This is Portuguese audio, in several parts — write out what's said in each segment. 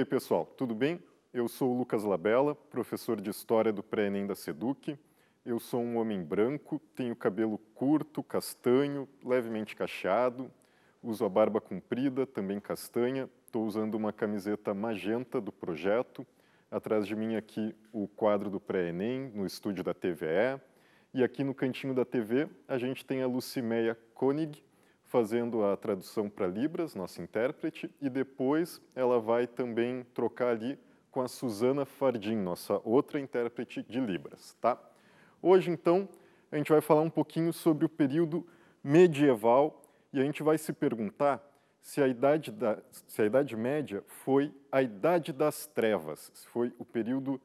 aí, pessoal, tudo bem? Eu sou o Lucas Labella, professor de História do Pré-ENEM da SEDUC. Eu sou um homem branco, tenho cabelo curto, castanho, levemente cacheado, uso a barba comprida, também castanha, estou usando uma camiseta magenta do projeto. Atrás de mim aqui o quadro do Pré-ENEM, no estúdio da TVE. E aqui no cantinho da TV a gente tem a Lucimeia Koenig, fazendo a tradução para Libras, nossa intérprete, e depois ela vai também trocar ali com a Susana Fardim, nossa outra intérprete de Libras, tá? Hoje, então, a gente vai falar um pouquinho sobre o período medieval e a gente vai se perguntar se a Idade, da, se a idade Média foi a Idade das Trevas, se foi o período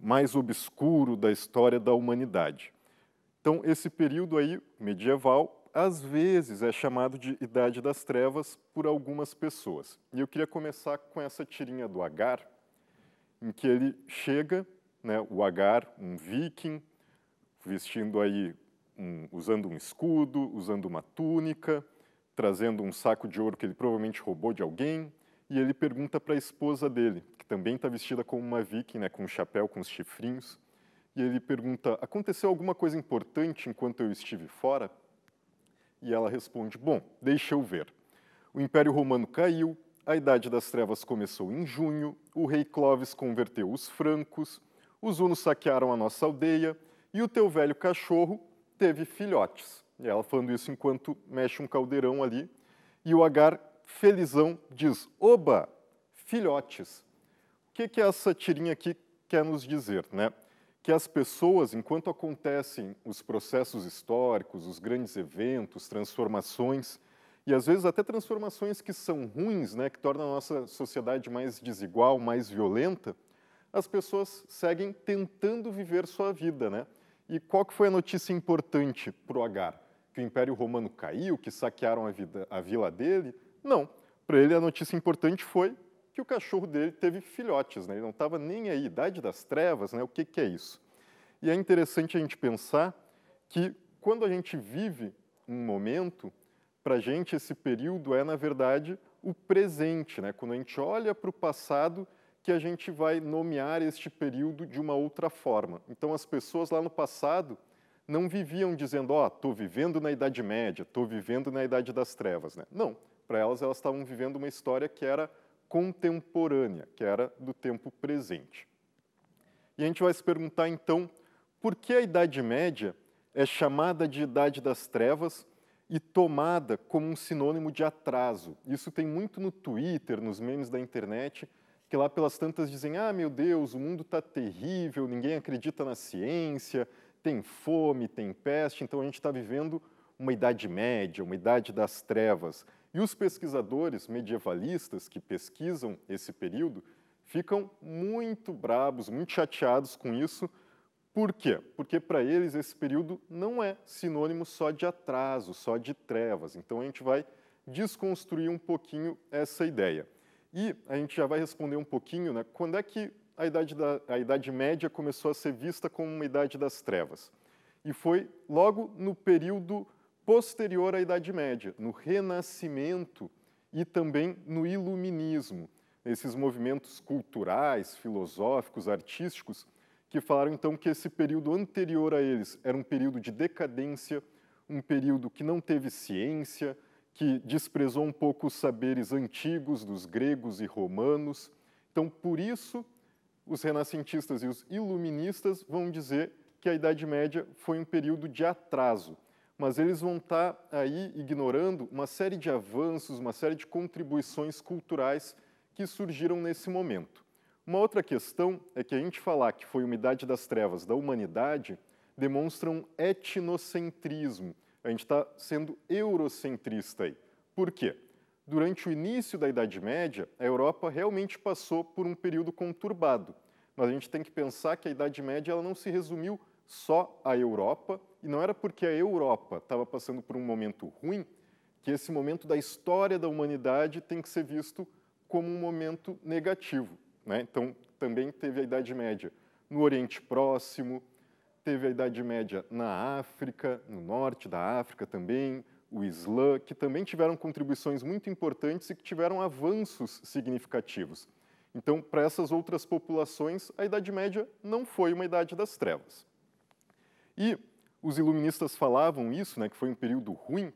mais obscuro da história da humanidade. Então, esse período aí, medieval, às vezes é chamado de Idade das Trevas por algumas pessoas. E eu queria começar com essa tirinha do Agar, em que ele chega, né, o Agar, um viking, vestindo aí, um, usando um escudo, usando uma túnica, trazendo um saco de ouro que ele provavelmente roubou de alguém, e ele pergunta para a esposa dele, que também está vestida como uma viking, né, com um chapéu, com os chifrinhos, e ele pergunta: aconteceu alguma coisa importante enquanto eu estive fora? E ela responde: Bom, deixa eu ver. O Império Romano caiu, a Idade das Trevas começou em junho, o rei Clovis converteu os francos, os hunos saquearam a nossa aldeia e o teu velho cachorro teve filhotes. E ela falando isso enquanto mexe um caldeirão ali. E o Agar, felizão, diz: Oba, filhotes. O que, que essa tirinha aqui quer nos dizer, né? que as pessoas, enquanto acontecem os processos históricos, os grandes eventos, transformações, e às vezes até transformações que são ruins, né, que tornam a nossa sociedade mais desigual, mais violenta, as pessoas seguem tentando viver sua vida, né? E qual que foi a notícia importante para o Agar? Que o Império Romano caiu, que saquearam a, vida, a vila dele? Não. Para ele, a notícia importante foi que o cachorro dele teve filhotes, né? ele não estava nem aí. Idade das trevas, né? o que, que é isso? E é interessante a gente pensar que quando a gente vive um momento, para a gente esse período é, na verdade, o presente. Né? Quando a gente olha para o passado, que a gente vai nomear este período de uma outra forma. Então, as pessoas lá no passado não viviam dizendo, ó, oh, estou vivendo na Idade Média, estou vivendo na Idade das Trevas. Né? Não, para elas, elas estavam vivendo uma história que era contemporânea, que era do tempo presente. E a gente vai se perguntar então por que a Idade Média é chamada de Idade das Trevas e tomada como um sinônimo de atraso. Isso tem muito no Twitter, nos memes da internet, que lá pelas tantas dizem: ah, meu Deus, o mundo está terrível, ninguém acredita na ciência, tem fome, tem peste, então a gente está vivendo uma Idade Média, uma Idade das Trevas. E os pesquisadores medievalistas que pesquisam esse período ficam muito brabos, muito chateados com isso. Por quê? Porque para eles esse período não é sinônimo só de atraso, só de trevas. Então a gente vai desconstruir um pouquinho essa ideia. E a gente já vai responder um pouquinho, né, quando é que a idade, da, a idade Média começou a ser vista como uma idade das trevas? E foi logo no período posterior à Idade Média, no Renascimento e também no Iluminismo, esses movimentos culturais, filosóficos, artísticos, que falaram então que esse período anterior a eles era um período de decadência, um período que não teve ciência, que desprezou um pouco os saberes antigos dos gregos e romanos. Então, por isso, os renascentistas e os iluministas vão dizer que a Idade Média foi um período de atraso, mas eles vão estar tá aí ignorando uma série de avanços, uma série de contribuições culturais que surgiram nesse momento. Uma outra questão é que a gente falar que foi uma idade das trevas da humanidade demonstra um etnocentrismo. A gente está sendo eurocentrista aí. Por quê? Durante o início da Idade Média, a Europa realmente passou por um período conturbado. Mas a gente tem que pensar que a Idade Média ela não se resumiu só a Europa, e não era porque a Europa estava passando por um momento ruim que esse momento da história da humanidade tem que ser visto como um momento negativo. Né? Então, também teve a Idade Média no Oriente Próximo, teve a Idade Média na África, no norte da África também, o Islã, que também tiveram contribuições muito importantes e que tiveram avanços significativos. Então, para essas outras populações, a Idade Média não foi uma Idade das Trevas. E os iluministas falavam isso, né, que foi um período ruim,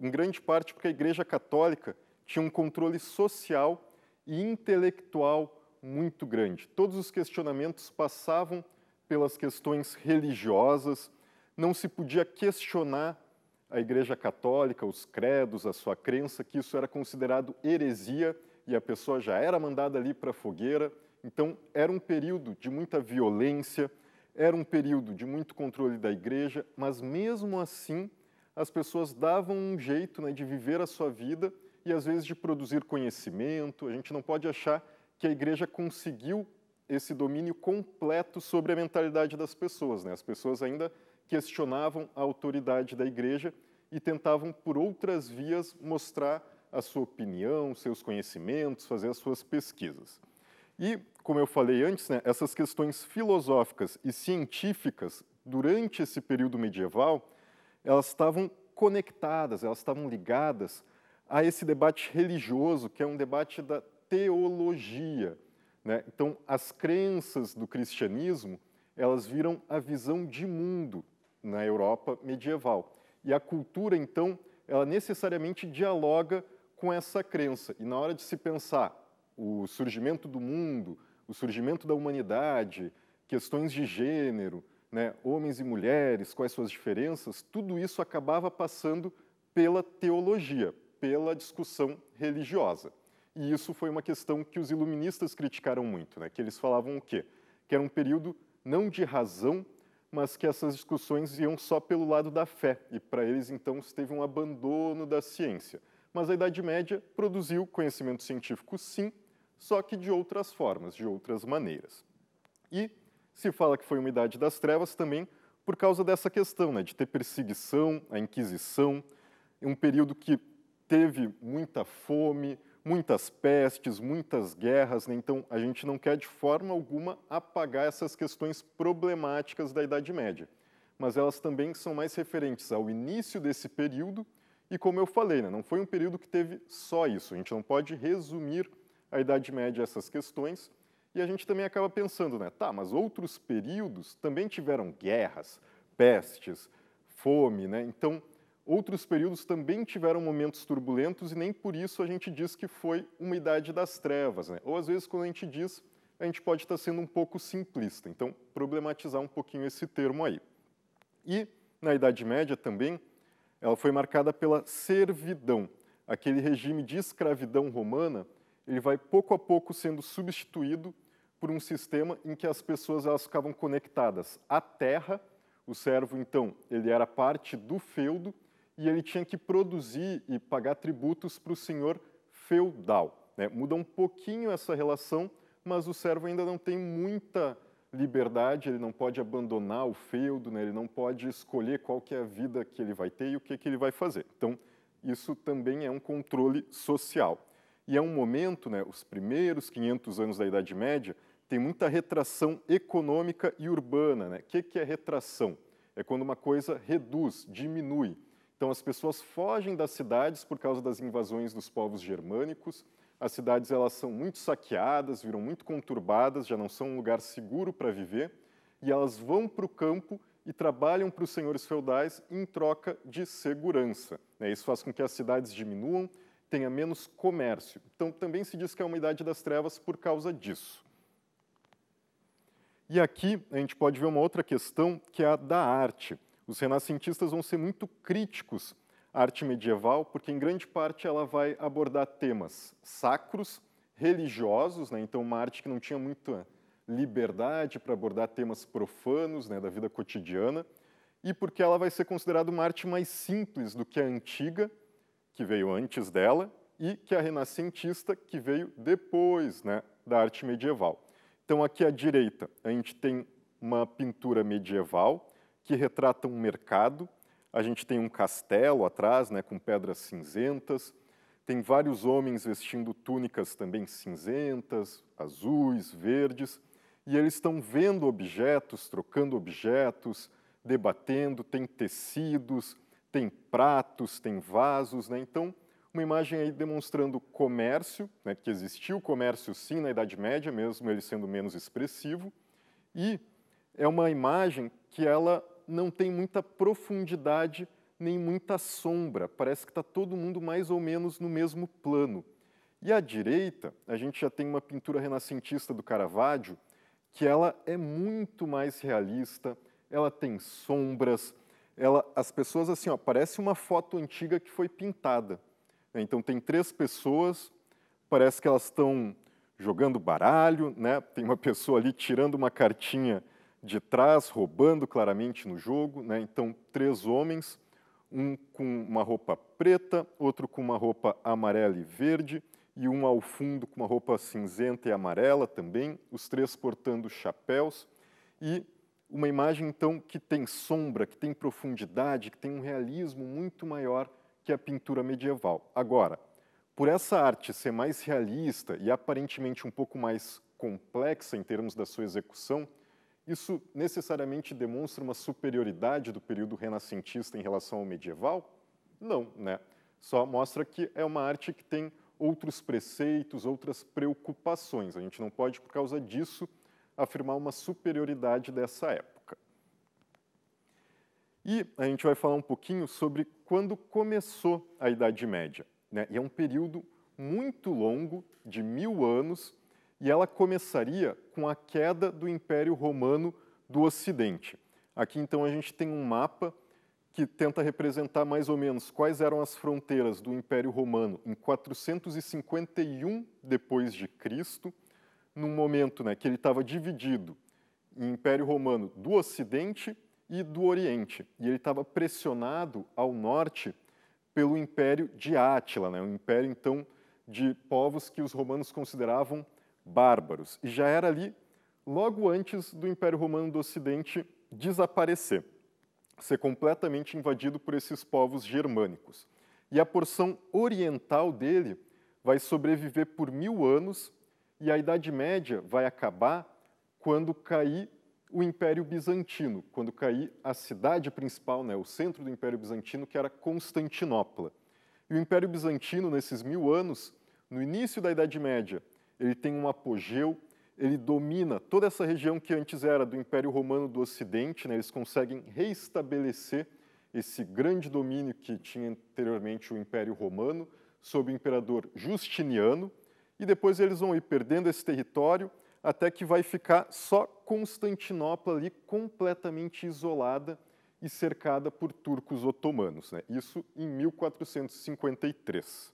em grande parte porque a Igreja Católica tinha um controle social e intelectual muito grande. Todos os questionamentos passavam pelas questões religiosas, não se podia questionar a Igreja Católica, os credos, a sua crença, que isso era considerado heresia e a pessoa já era mandada ali para a fogueira. Então, era um período de muita violência, era um período de muito controle da igreja, mas mesmo assim as pessoas davam um jeito né, de viver a sua vida e às vezes de produzir conhecimento. A gente não pode achar que a igreja conseguiu esse domínio completo sobre a mentalidade das pessoas. Né? As pessoas ainda questionavam a autoridade da igreja e tentavam, por outras vias, mostrar a sua opinião, seus conhecimentos, fazer as suas pesquisas. E, como eu falei antes, né, essas questões filosóficas e científicas, durante esse período medieval, elas estavam conectadas, elas estavam ligadas a esse debate religioso, que é um debate da teologia. Né? Então, as crenças do cristianismo, elas viram a visão de mundo na Europa medieval. E a cultura, então, ela necessariamente dialoga com essa crença. E na hora de se pensar o surgimento do mundo, o surgimento da humanidade, questões de gênero, né, homens e mulheres, quais suas diferenças, tudo isso acabava passando pela teologia, pela discussão religiosa. E isso foi uma questão que os iluministas criticaram muito, né, que eles falavam o quê? Que era um período não de razão, mas que essas discussões iam só pelo lado da fé, e para eles então teve um abandono da ciência. Mas a Idade Média produziu conhecimento científico, sim, só que de outras formas, de outras maneiras. E se fala que foi uma idade das trevas também por causa dessa questão, né, de ter perseguição, a Inquisição, um período que teve muita fome, muitas pestes, muitas guerras, né? então a gente não quer de forma alguma apagar essas questões problemáticas da Idade Média, mas elas também são mais referentes ao início desse período e, como eu falei, né, não foi um período que teve só isso, a gente não pode resumir a Idade Média essas questões, e a gente também acaba pensando, né? Tá, mas outros períodos também tiveram guerras, pestes, fome, né? Então, outros períodos também tiveram momentos turbulentos e nem por isso a gente diz que foi uma idade das trevas, né? Ou às vezes quando a gente diz, a gente pode estar sendo um pouco simplista. Então, problematizar um pouquinho esse termo aí. E na Idade Média também, ela foi marcada pela servidão, aquele regime de escravidão romana ele vai pouco a pouco sendo substituído por um sistema em que as pessoas elas ficavam conectadas à terra. O servo, então, ele era parte do feudo e ele tinha que produzir e pagar tributos para o senhor feudal. Né? Muda um pouquinho essa relação, mas o servo ainda não tem muita liberdade, ele não pode abandonar o feudo, né? ele não pode escolher qual que é a vida que ele vai ter e o que, que ele vai fazer. Então, isso também é um controle social. E é um momento, né, os primeiros 500 anos da Idade Média, tem muita retração econômica e urbana. O né? que, que é retração? É quando uma coisa reduz, diminui. Então as pessoas fogem das cidades por causa das invasões dos povos germânicos. As cidades elas são muito saqueadas, viram muito conturbadas, já não são um lugar seguro para viver. E elas vão para o campo e trabalham para os senhores feudais em troca de segurança. Né. Isso faz com que as cidades diminuam, tenha menos comércio. Então, também se diz que é uma idade das trevas por causa disso. E aqui a gente pode ver uma outra questão, que é a da arte. Os renascentistas vão ser muito críticos à arte medieval, porque em grande parte ela vai abordar temas sacros, religiosos, né? então uma arte que não tinha muita liberdade para abordar temas profanos né, da vida cotidiana, e porque ela vai ser considerada uma arte mais simples do que a antiga, que veio antes dela, e que é a renascentista, que veio depois né, da arte medieval. Então, aqui à direita, a gente tem uma pintura medieval que retrata um mercado. A gente tem um castelo atrás, né, com pedras cinzentas. Tem vários homens vestindo túnicas também cinzentas, azuis, verdes. E eles estão vendo objetos, trocando objetos, debatendo. Tem tecidos, tem pratos, tem vasos, né? Então, uma imagem aí demonstrando comércio, né, que existiu comércio sim na Idade Média, mesmo ele sendo menos expressivo, e é uma imagem que ela não tem muita profundidade nem muita sombra, parece que está todo mundo mais ou menos no mesmo plano. E à direita, a gente já tem uma pintura renascentista do Caravaggio, que ela é muito mais realista, ela tem sombras, ela, as pessoas assim, ó, parece uma foto antiga que foi pintada. Né? Então tem três pessoas, parece que elas estão jogando baralho, né? Tem uma pessoa ali tirando uma cartinha de trás, roubando claramente no jogo, né? Então três homens, um com uma roupa preta, outro com uma roupa amarela e verde e um ao fundo com uma roupa cinzenta e amarela também, os três portando chapéus e uma imagem então que tem sombra, que tem profundidade, que tem um realismo muito maior que a pintura medieval. Agora, por essa arte ser mais realista e aparentemente um pouco mais complexa em termos da sua execução, isso necessariamente demonstra uma superioridade do período renascentista em relação ao medieval? Não, né? Só mostra que é uma arte que tem outros preceitos, outras preocupações. A gente não pode, por causa disso, afirmar uma superioridade dessa época. E a gente vai falar um pouquinho sobre quando começou a Idade Média. Né? E é um período muito longo, de mil anos, e ela começaria com a queda do Império Romano do Ocidente. Aqui então a gente tem um mapa que tenta representar mais ou menos quais eram as fronteiras do Império Romano em 451 depois de Cristo num momento né, que ele estava dividido em Império Romano do Ocidente e do Oriente. E ele estava pressionado ao norte pelo Império de Átila, né, um império, então, de povos que os romanos consideravam bárbaros. E já era ali logo antes do Império Romano do Ocidente desaparecer, ser completamente invadido por esses povos germânicos. E a porção oriental dele vai sobreviver por mil anos e a Idade Média vai acabar quando cair o Império Bizantino, quando cair a cidade principal, né, o centro do Império Bizantino, que era Constantinopla. E o Império Bizantino, nesses mil anos, no início da Idade Média, ele tem um apogeu, ele domina toda essa região que antes era do Império Romano do Ocidente, né, eles conseguem reestabelecer esse grande domínio que tinha anteriormente o Império Romano, sob o imperador Justiniano, e depois eles vão ir perdendo esse território até que vai ficar só Constantinopla ali completamente isolada e cercada por turcos otomanos. Né? Isso em 1453.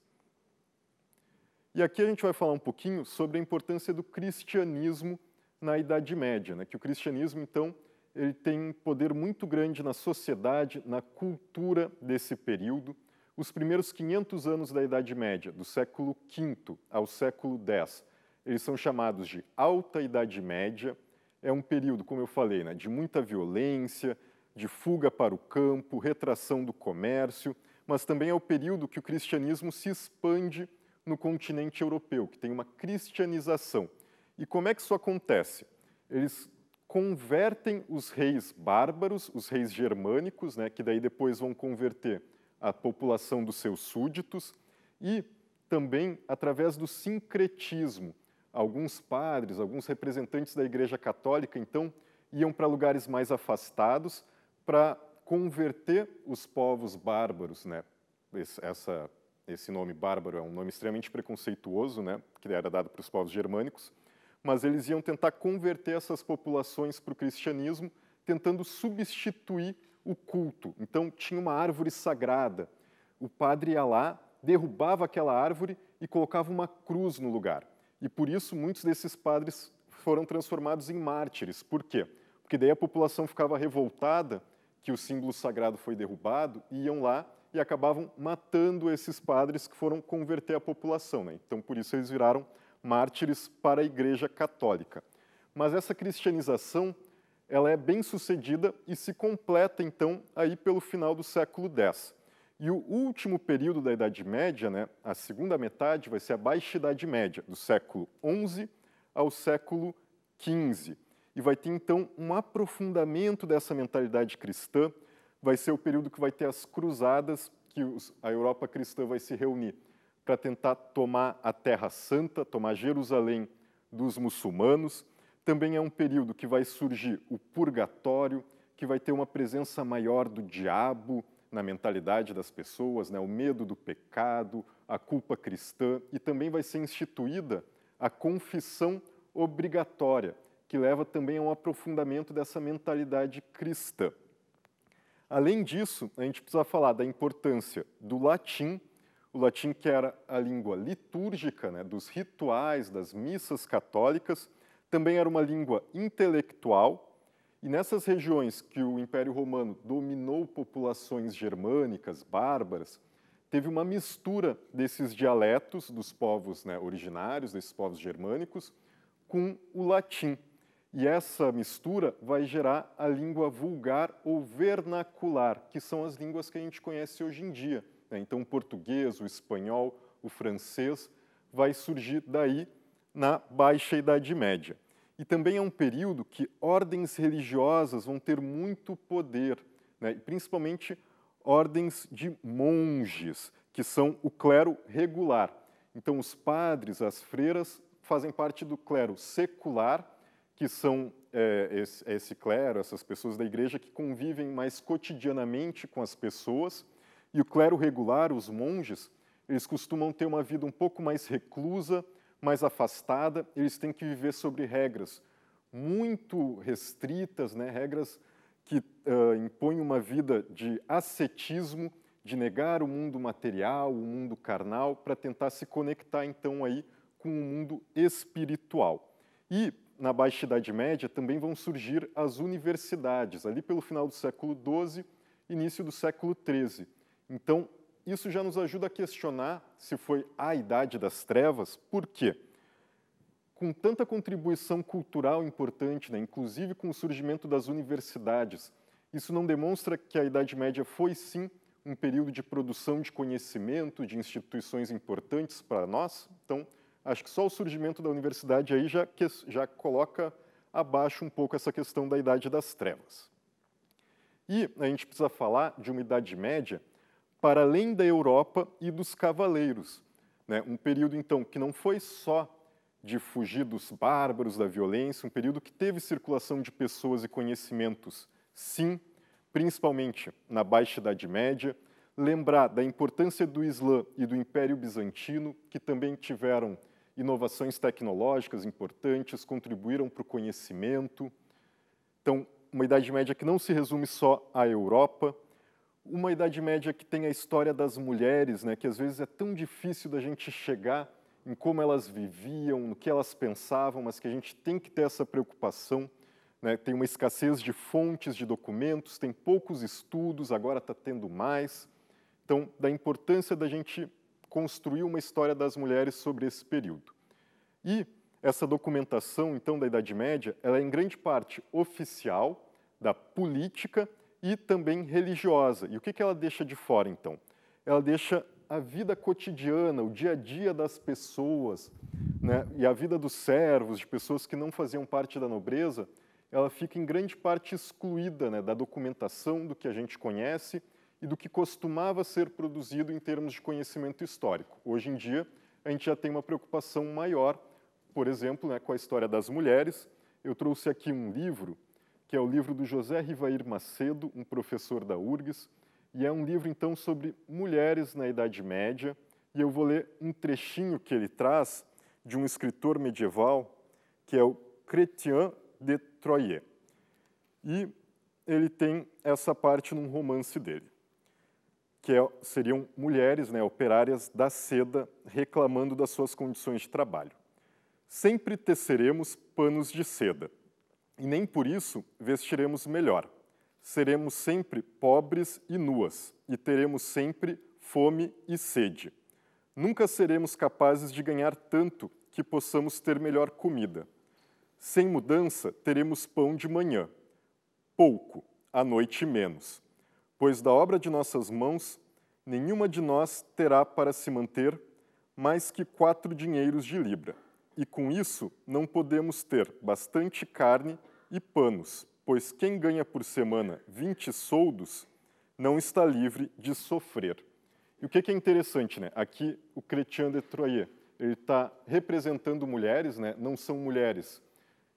E aqui a gente vai falar um pouquinho sobre a importância do cristianismo na Idade Média, né? que o cristianismo, então, ele tem um poder muito grande na sociedade, na cultura desse período os primeiros 500 anos da Idade Média, do século V ao século X. Eles são chamados de Alta Idade Média. É um período, como eu falei, né, de muita violência, de fuga para o campo, retração do comércio, mas também é o período que o cristianismo se expande no continente europeu, que tem uma cristianização. E como é que isso acontece? Eles convertem os reis bárbaros, os reis germânicos, né, que daí depois vão converter a população dos seus súditos e também através do sincretismo. Alguns padres, alguns representantes da Igreja Católica, então, iam para lugares mais afastados para converter os povos bárbaros, né? Esse, essa, esse nome bárbaro é um nome extremamente preconceituoso, né? Que era dado para os povos germânicos, mas eles iam tentar converter essas populações para o cristianismo, tentando substituir o culto. Então tinha uma árvore sagrada. O padre ia lá, derrubava aquela árvore e colocava uma cruz no lugar. E por isso muitos desses padres foram transformados em mártires. Por quê? Porque daí a população ficava revoltada que o símbolo sagrado foi derrubado e iam lá e acabavam matando esses padres que foram converter a população. Né? Então, por isso, eles viraram mártires para a Igreja Católica. Mas essa cristianização ela é bem sucedida e se completa, então, aí pelo final do século X. E o último período da Idade Média, né, a segunda metade, vai ser a Baixa Idade Média, do século XI ao século XV. E vai ter, então, um aprofundamento dessa mentalidade cristã. Vai ser o período que vai ter as cruzadas, que a Europa cristã vai se reunir para tentar tomar a Terra Santa, tomar Jerusalém dos muçulmanos também é um período que vai surgir o purgatório, que vai ter uma presença maior do diabo na mentalidade das pessoas, né? o medo do pecado, a culpa cristã, e também vai ser instituída a confissão obrigatória, que leva também a um aprofundamento dessa mentalidade cristã. Além disso, a gente precisa falar da importância do latim, o latim que era a língua litúrgica, né, dos rituais, das missas católicas, também era uma língua intelectual, e nessas regiões que o Império Romano dominou populações germânicas, bárbaras, teve uma mistura desses dialetos dos povos né, originários, desses povos germânicos, com o latim. E essa mistura vai gerar a língua vulgar ou vernacular, que são as línguas que a gente conhece hoje em dia. Né? Então, o português, o espanhol, o francês, vai surgir daí na Baixa Idade Média. E também é um período que ordens religiosas vão ter muito poder, né? principalmente ordens de monges, que são o clero regular. Então, os padres, as freiras, fazem parte do clero secular, que são é, esse, é esse clero, essas pessoas da igreja que convivem mais cotidianamente com as pessoas. E o clero regular, os monges, eles costumam ter uma vida um pouco mais reclusa, mais afastada, eles têm que viver sobre regras muito restritas, né, regras que uh, impõem uma vida de ascetismo, de negar o mundo material, o mundo carnal, para tentar se conectar então aí com o mundo espiritual. E na Baixa Idade Média também vão surgir as universidades, ali pelo final do século XII, início do século XIII. Então, isso já nos ajuda a questionar se foi a Idade das Trevas, por quê? Com tanta contribuição cultural importante, né, inclusive com o surgimento das universidades, isso não demonstra que a Idade Média foi sim um período de produção de conhecimento, de instituições importantes para nós? Então, acho que só o surgimento da universidade aí já, que, já coloca abaixo um pouco essa questão da Idade das Trevas. E a gente precisa falar de uma Idade Média para além da Europa e dos cavaleiros. Né? Um período, então, que não foi só de fugir dos bárbaros, da violência, um período que teve circulação de pessoas e conhecimentos, sim, principalmente na Baixa Idade Média, lembrar da importância do Islã e do Império Bizantino, que também tiveram inovações tecnológicas importantes, contribuíram para o conhecimento. Então, uma Idade Média que não se resume só à Europa, uma Idade Média que tem a história das mulheres, né, que às vezes é tão difícil da gente chegar em como elas viviam, no que elas pensavam, mas que a gente tem que ter essa preocupação. Né? Tem uma escassez de fontes, de documentos, tem poucos estudos, agora está tendo mais. Então, da importância da gente construir uma história das mulheres sobre esse período. E essa documentação, então, da Idade Média, ela é em grande parte oficial, da política e também religiosa. E o que, que ela deixa de fora, então? Ela deixa a vida cotidiana, o dia a dia das pessoas, né? e a vida dos servos, de pessoas que não faziam parte da nobreza, ela fica em grande parte excluída né, da documentação do que a gente conhece e do que costumava ser produzido em termos de conhecimento histórico. Hoje em dia, a gente já tem uma preocupação maior, por exemplo, né, com a história das mulheres. Eu trouxe aqui um livro que é o livro do José Rivair Macedo, um professor da URGS, e é um livro então sobre mulheres na Idade Média, e eu vou ler um trechinho que ele traz de um escritor medieval, que é o Chrétien de Troyes. E ele tem essa parte num romance dele, que é, seriam mulheres, né, operárias da seda, reclamando das suas condições de trabalho. Sempre teceremos panos de seda, e nem por isso vestiremos melhor. Seremos sempre pobres e nuas, e teremos sempre fome e sede. Nunca seremos capazes de ganhar tanto que possamos ter melhor comida. Sem mudança, teremos pão de manhã, pouco, à noite menos. Pois da obra de nossas mãos, nenhuma de nós terá para se manter mais que quatro dinheiros de libra e com isso não podemos ter bastante carne e panos, pois quem ganha por semana 20 soldos não está livre de sofrer. E o que, é interessante, né? Aqui o Chrétien de Troyes, ele está representando mulheres, né? Não são mulheres,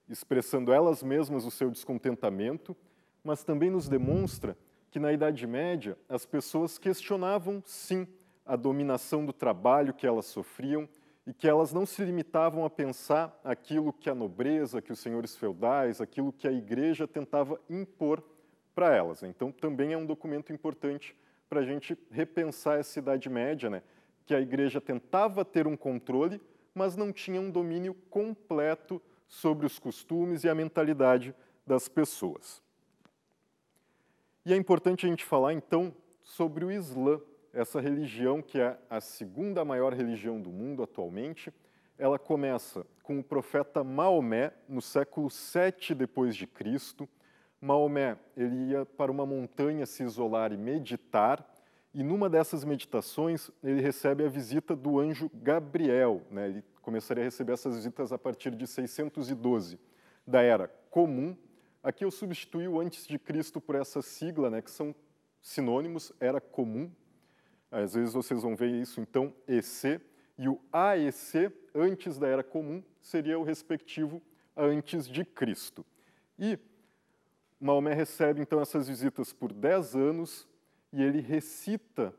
expressando elas mesmas o seu descontentamento, mas também nos demonstra que na Idade Média as pessoas questionavam, sim, a dominação do trabalho que elas sofriam, e que elas não se limitavam a pensar aquilo que a nobreza, que os senhores feudais, aquilo que a igreja tentava impor para elas. Então, também é um documento importante para a gente repensar essa Idade Média, né? que a igreja tentava ter um controle, mas não tinha um domínio completo sobre os costumes e a mentalidade das pessoas. E é importante a gente falar, então, sobre o Islã, essa religião, que é a segunda maior religião do mundo atualmente, ela começa com o profeta Maomé no século 7 depois de Cristo. Maomé, ele ia para uma montanha se isolar e meditar, e numa dessas meditações, ele recebe a visita do anjo Gabriel, né? Ele começaria a receber essas visitas a partir de 612 da era comum. Aqui eu substituí o antes de Cristo por essa sigla, né, que são sinônimos, era comum às vezes vocês vão ver isso, então, EC, e o AEC, antes da Era Comum, seria o respectivo antes de Cristo. E Maomé recebe, então, essas visitas por 10 anos e ele recita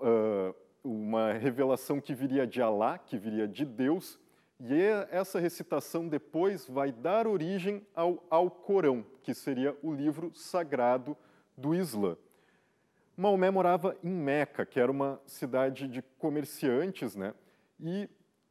uh, uma revelação que viria de Alá, que viria de Deus, e é, essa recitação depois vai dar origem ao Alcorão, que seria o livro sagrado do Islã. Maomé morava em Meca, que era uma cidade de comerciantes, né? E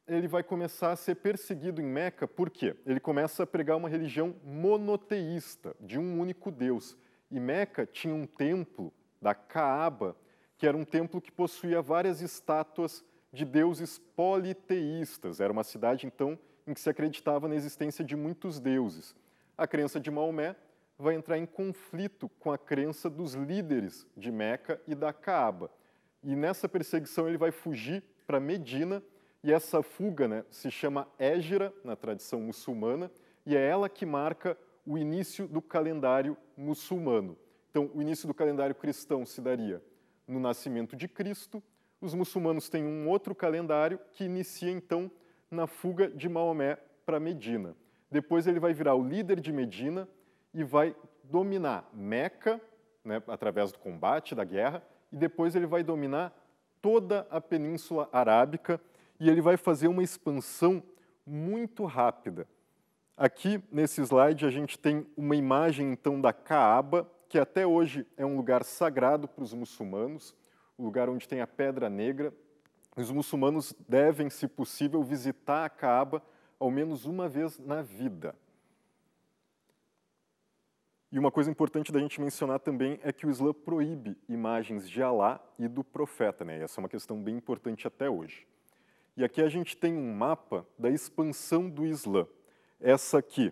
ele vai começar a ser perseguido em Meca, por quê? Ele começa a pregar uma religião monoteísta, de um único Deus. E Meca tinha um templo da Caaba, que era um templo que possuía várias estátuas de deuses politeístas. Era uma cidade, então, em que se acreditava na existência de muitos deuses. A crença de Maomé vai entrar em conflito com a crença dos líderes de Meca e da Caaba. E nessa perseguição ele vai fugir para Medina, e essa fuga né, se chama Égira, na tradição muçulmana, e é ela que marca o início do calendário muçulmano. Então, o início do calendário cristão se daria no nascimento de Cristo, os muçulmanos têm um outro calendário que inicia então na fuga de Maomé para Medina. Depois ele vai virar o líder de Medina, e vai dominar Meca, né, através do combate, da guerra, e depois ele vai dominar toda a Península Arábica e ele vai fazer uma expansão muito rápida. Aqui nesse slide a gente tem uma imagem então da Caaba, que até hoje é um lugar sagrado para os muçulmanos, o lugar onde tem a Pedra Negra. Os muçulmanos devem, se possível, visitar a Caaba ao menos uma vez na vida. E uma coisa importante da gente mencionar também é que o Islã proíbe imagens de Alá e do profeta, né? essa é uma questão bem importante até hoje. E aqui a gente tem um mapa da expansão do Islã. Essa aqui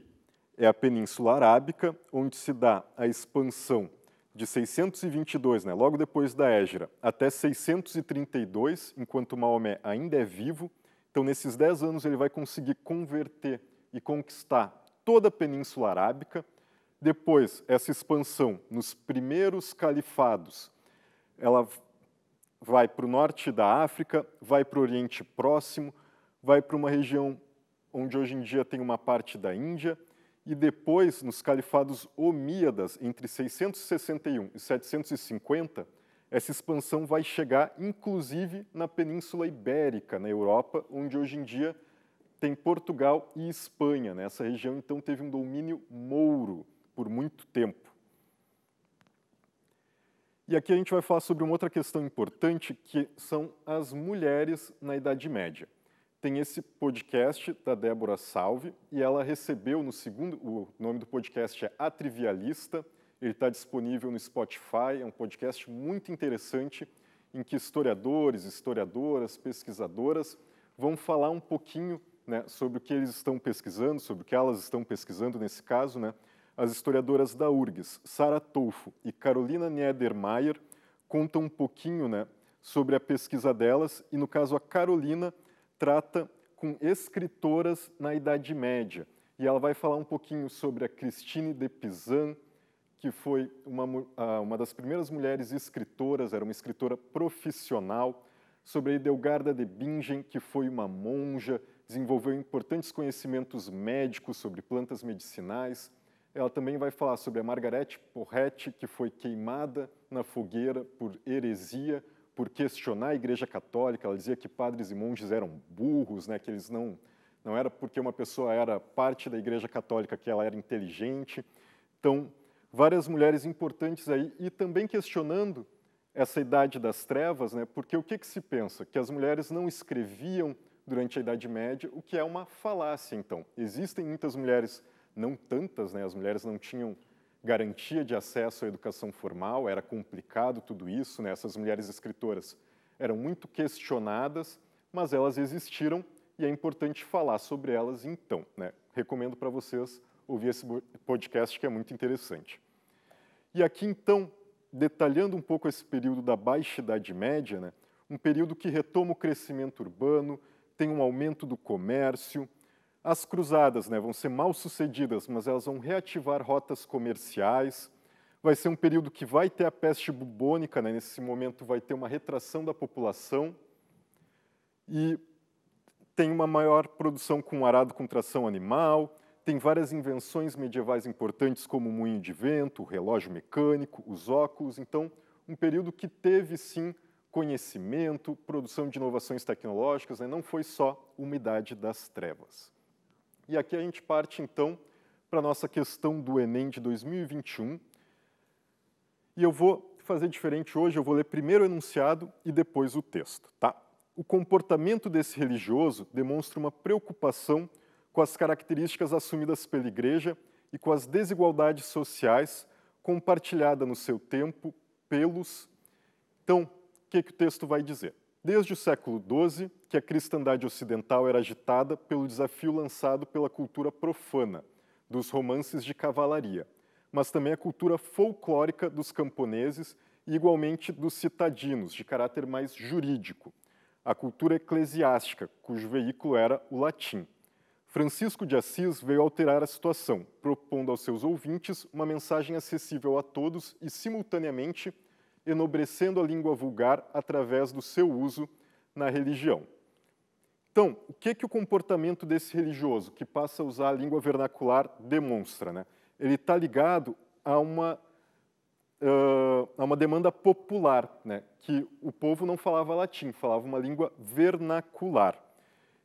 é a Península Arábica, onde se dá a expansão de 622, né, logo depois da Égira, até 632, enquanto Maomé ainda é vivo. Então, nesses 10 anos, ele vai conseguir converter e conquistar toda a Península Arábica depois, essa expansão nos primeiros califados, ela vai para o norte da África, vai para o Oriente Próximo, vai para uma região onde hoje em dia tem uma parte da Índia, e depois, nos califados omíadas, entre 661 e 750, essa expansão vai chegar inclusive na Península Ibérica, na Europa, onde hoje em dia tem Portugal e Espanha. Nessa né? Essa região, então, teve um domínio mouro por muito tempo. E aqui a gente vai falar sobre uma outra questão importante, que são as mulheres na Idade Média. Tem esse podcast da Débora Salve, e ela recebeu no segundo. O nome do podcast é A Trivialista. Ele está disponível no Spotify, é um podcast muito interessante em que historiadores, historiadoras, pesquisadoras vão falar um pouquinho né, sobre o que eles estão pesquisando, sobre o que elas estão pesquisando nesse caso, né, as historiadoras da URGS, Sara Tolfo e Carolina Niedermayer, contam um pouquinho né, sobre a pesquisa delas, e no caso a Carolina trata com escritoras na Idade Média. E ela vai falar um pouquinho sobre a Christine de Pizan, que foi uma, uma das primeiras mulheres escritoras, era uma escritora profissional, sobre a Edelgarda de Bingen, que foi uma monja, desenvolveu importantes conhecimentos médicos sobre plantas medicinais, ela também vai falar sobre a Margarete Porretti, que foi queimada na fogueira por heresia, por questionar a Igreja Católica. Ela dizia que padres e monges eram burros, né, que eles não. Não era porque uma pessoa era parte da Igreja Católica que ela era inteligente. Então, várias mulheres importantes aí e também questionando essa idade das trevas, né? Porque o que, que se pensa? Que as mulheres não escreviam durante a Idade Média, o que é uma falácia, então. Existem muitas mulheres não tantas, né? as mulheres não tinham garantia de acesso à educação formal, era complicado tudo isso, né? essas mulheres escritoras eram muito questionadas, mas elas existiram e é importante falar sobre elas então. Né? Recomendo para vocês ouvir esse podcast que é muito interessante. E aqui então, detalhando um pouco esse período da Baixa Idade Média, né? um período que retoma o crescimento urbano, tem um aumento do comércio, as cruzadas né, vão ser mal sucedidas, mas elas vão reativar rotas comerciais. Vai ser um período que vai ter a peste bubônica, né, nesse momento vai ter uma retração da população e tem uma maior produção com arado com tração animal, tem várias invenções medievais importantes como o moinho de vento, o relógio mecânico, os óculos, então um período que teve sim conhecimento, produção de inovações tecnológicas, né? não foi só uma idade das trevas. E aqui a gente parte então para a nossa questão do Enem de 2021. E eu vou fazer diferente hoje, eu vou ler primeiro o enunciado e depois o texto, tá? O comportamento desse religioso demonstra uma preocupação com as características assumidas pela igreja e com as desigualdades sociais compartilhada no seu tempo pelos. Então, o que, que o texto vai dizer? Desde o século XII, que a cristandade ocidental era agitada pelo desafio lançado pela cultura profana, dos romances de cavalaria, mas também a cultura folclórica dos camponeses e, igualmente, dos citadinos, de caráter mais jurídico, a cultura eclesiástica, cujo veículo era o latim. Francisco de Assis veio alterar a situação, propondo aos seus ouvintes uma mensagem acessível a todos e, simultaneamente, enobrecendo a língua vulgar através do seu uso na religião. Então, o que, que o comportamento desse religioso que passa a usar a língua vernacular demonstra? Né? Ele está ligado a uma, uh, a uma demanda popular, né? que o povo não falava latim, falava uma língua vernacular.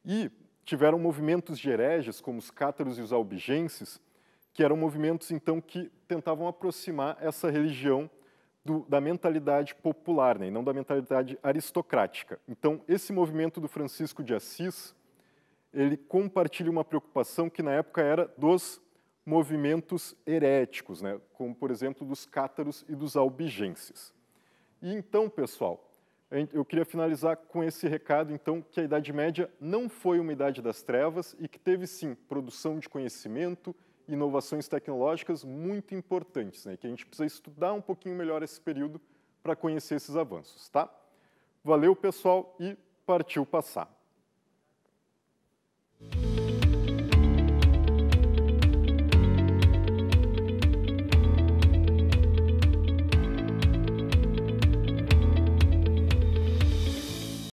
E tiveram movimentos de hereges, como os cátaros e os albigenses, que eram movimentos, então, que tentavam aproximar essa religião do, da mentalidade popular, né, e não da mentalidade aristocrática. Então, esse movimento do Francisco de Assis, ele compartilha uma preocupação que na época era dos movimentos heréticos, né, como por exemplo dos cátaros e dos albigenses. E então, pessoal, eu queria finalizar com esse recado, então, que a Idade Média não foi uma idade das trevas e que teve sim produção de conhecimento, inovações tecnológicas muito importantes, né, que a gente precisa estudar um pouquinho melhor esse período para conhecer esses avanços. Tá? Valeu, pessoal, e partiu passar.